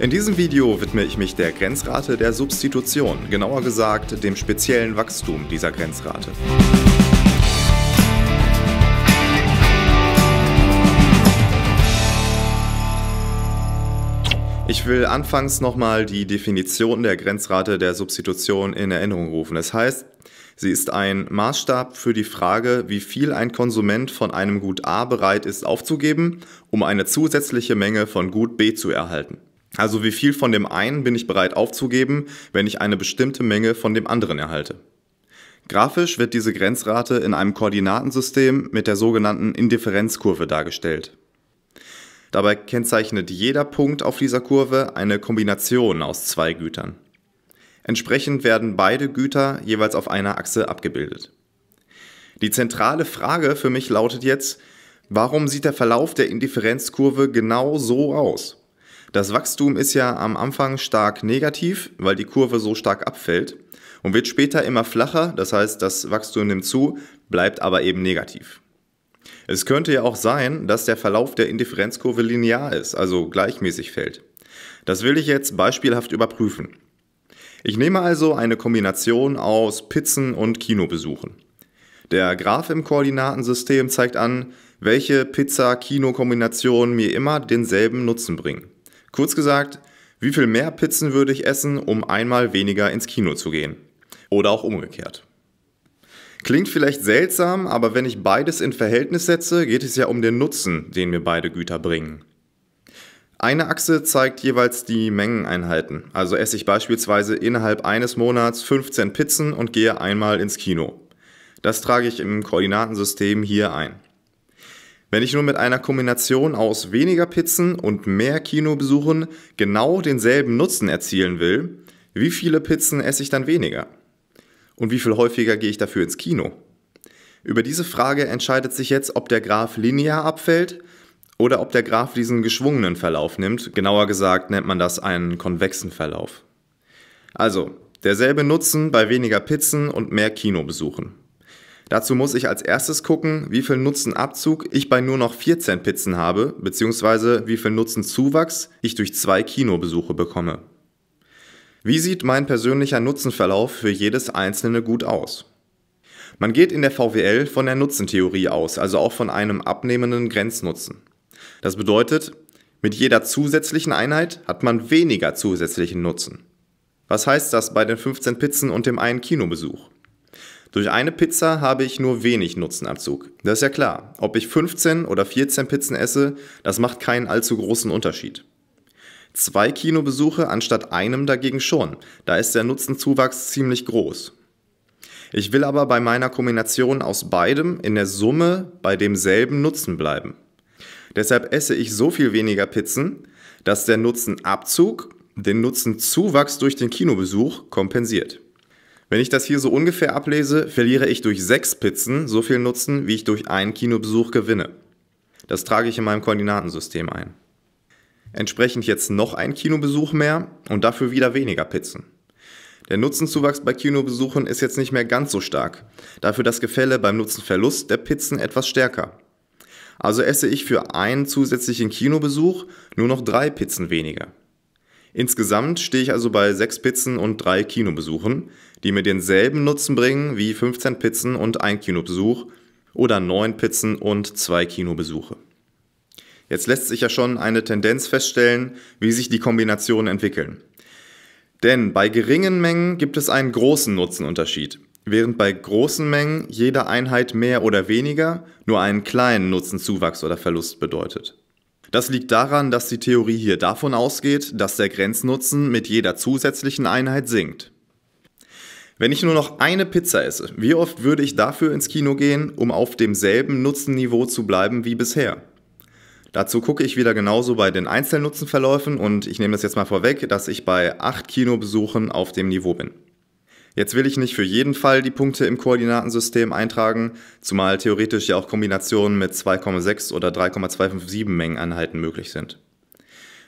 In diesem Video widme ich mich der Grenzrate der Substitution, genauer gesagt dem speziellen Wachstum dieser Grenzrate. Ich will anfangs nochmal die Definition der Grenzrate der Substitution in Erinnerung rufen. Es das heißt, sie ist ein Maßstab für die Frage, wie viel ein Konsument von einem Gut A bereit ist aufzugeben, um eine zusätzliche Menge von Gut B zu erhalten. Also wie viel von dem einen bin ich bereit aufzugeben, wenn ich eine bestimmte Menge von dem anderen erhalte. Grafisch wird diese Grenzrate in einem Koordinatensystem mit der sogenannten Indifferenzkurve dargestellt. Dabei kennzeichnet jeder Punkt auf dieser Kurve eine Kombination aus zwei Gütern. Entsprechend werden beide Güter jeweils auf einer Achse abgebildet. Die zentrale Frage für mich lautet jetzt, warum sieht der Verlauf der Indifferenzkurve genau so aus? Das Wachstum ist ja am Anfang stark negativ, weil die Kurve so stark abfällt und wird später immer flacher, das heißt, das Wachstum nimmt zu, bleibt aber eben negativ. Es könnte ja auch sein, dass der Verlauf der Indifferenzkurve linear ist, also gleichmäßig fällt. Das will ich jetzt beispielhaft überprüfen. Ich nehme also eine Kombination aus Pizzen und Kinobesuchen. Der Graph im Koordinatensystem zeigt an, welche Pizza-Kino-Kombinationen mir immer denselben Nutzen bringen. Kurz gesagt, wie viel mehr Pizzen würde ich essen, um einmal weniger ins Kino zu gehen? Oder auch umgekehrt. Klingt vielleicht seltsam, aber wenn ich beides in Verhältnis setze, geht es ja um den Nutzen, den mir beide Güter bringen. Eine Achse zeigt jeweils die Mengeneinheiten. Also esse ich beispielsweise innerhalb eines Monats 15 Pizzen und gehe einmal ins Kino. Das trage ich im Koordinatensystem hier ein wenn ich nur mit einer Kombination aus weniger Pizzen und mehr Kinobesuchen genau denselben Nutzen erzielen will, wie viele Pizzen esse ich dann weniger? Und wie viel häufiger gehe ich dafür ins Kino? Über diese Frage entscheidet sich jetzt, ob der Graph linear abfällt oder ob der Graph diesen geschwungenen Verlauf nimmt. Genauer gesagt nennt man das einen konvexen Verlauf. Also, derselbe Nutzen bei weniger Pizzen und mehr Kinobesuchen. Dazu muss ich als erstes gucken, wie viel Nutzenabzug ich bei nur noch 14 Pizzen habe, beziehungsweise wie viel Nutzenzuwachs ich durch zwei Kinobesuche bekomme. Wie sieht mein persönlicher Nutzenverlauf für jedes einzelne Gut aus? Man geht in der VWL von der Nutzentheorie aus, also auch von einem abnehmenden Grenznutzen. Das bedeutet, mit jeder zusätzlichen Einheit hat man weniger zusätzlichen Nutzen. Was heißt das bei den 15 Pizzen und dem einen Kinobesuch? Durch eine Pizza habe ich nur wenig Nutzenabzug. Das ist ja klar. Ob ich 15 oder 14 Pizzen esse, das macht keinen allzu großen Unterschied. Zwei Kinobesuche anstatt einem dagegen schon. Da ist der Nutzenzuwachs ziemlich groß. Ich will aber bei meiner Kombination aus beidem in der Summe bei demselben Nutzen bleiben. Deshalb esse ich so viel weniger Pizzen, dass der Nutzenabzug den Nutzenzuwachs durch den Kinobesuch kompensiert. Wenn ich das hier so ungefähr ablese, verliere ich durch sechs Pizzen so viel Nutzen, wie ich durch einen Kinobesuch gewinne. Das trage ich in meinem Koordinatensystem ein. Entsprechend jetzt noch ein Kinobesuch mehr und dafür wieder weniger Pizzen. Der Nutzenzuwachs bei Kinobesuchen ist jetzt nicht mehr ganz so stark, dafür das Gefälle beim Nutzenverlust der Pizzen etwas stärker. Also esse ich für einen zusätzlichen Kinobesuch nur noch drei Pizzen weniger. Insgesamt stehe ich also bei sechs Pizzen und drei Kinobesuchen, die mir denselben Nutzen bringen wie 15 Pizzen und ein Kinobesuch oder neun Pizzen und zwei Kinobesuche. Jetzt lässt sich ja schon eine Tendenz feststellen, wie sich die Kombinationen entwickeln. Denn bei geringen Mengen gibt es einen großen Nutzenunterschied, während bei großen Mengen jede Einheit mehr oder weniger nur einen kleinen Nutzenzuwachs oder Verlust bedeutet. Das liegt daran, dass die Theorie hier davon ausgeht, dass der Grenznutzen mit jeder zusätzlichen Einheit sinkt. Wenn ich nur noch eine Pizza esse, wie oft würde ich dafür ins Kino gehen, um auf demselben Nutzenniveau zu bleiben wie bisher? Dazu gucke ich wieder genauso bei den Einzelnutzenverläufen und ich nehme das jetzt mal vorweg, dass ich bei acht Kinobesuchen auf dem Niveau bin. Jetzt will ich nicht für jeden Fall die Punkte im Koordinatensystem eintragen, zumal theoretisch ja auch Kombinationen mit 2,6 oder 3,257 Mengeneinheiten möglich sind.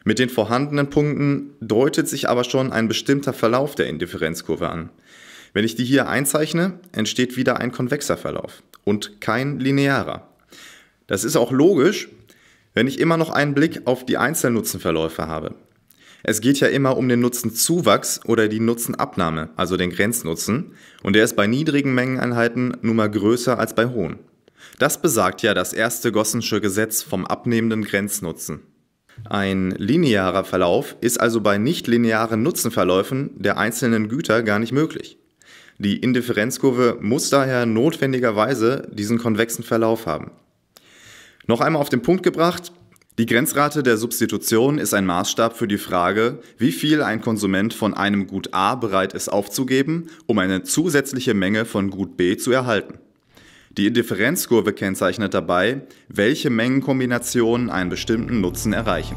Mit den vorhandenen Punkten deutet sich aber schon ein bestimmter Verlauf der Indifferenzkurve an. Wenn ich die hier einzeichne, entsteht wieder ein konvexer Verlauf und kein linearer. Das ist auch logisch, wenn ich immer noch einen Blick auf die Einzelnutzenverläufe habe. Es geht ja immer um den Nutzenzuwachs oder die Nutzenabnahme, also den Grenznutzen, und der ist bei niedrigen Mengeneinheiten nun mal größer als bei hohen. Das besagt ja das erste Gossensche Gesetz vom abnehmenden Grenznutzen. Ein linearer Verlauf ist also bei nichtlinearen Nutzenverläufen der einzelnen Güter gar nicht möglich. Die Indifferenzkurve muss daher notwendigerweise diesen konvexen Verlauf haben. Noch einmal auf den Punkt gebracht, die Grenzrate der Substitution ist ein Maßstab für die Frage, wie viel ein Konsument von einem Gut A bereit ist aufzugeben, um eine zusätzliche Menge von Gut B zu erhalten. Die Indifferenzkurve kennzeichnet dabei, welche Mengenkombinationen einen bestimmten Nutzen erreichen.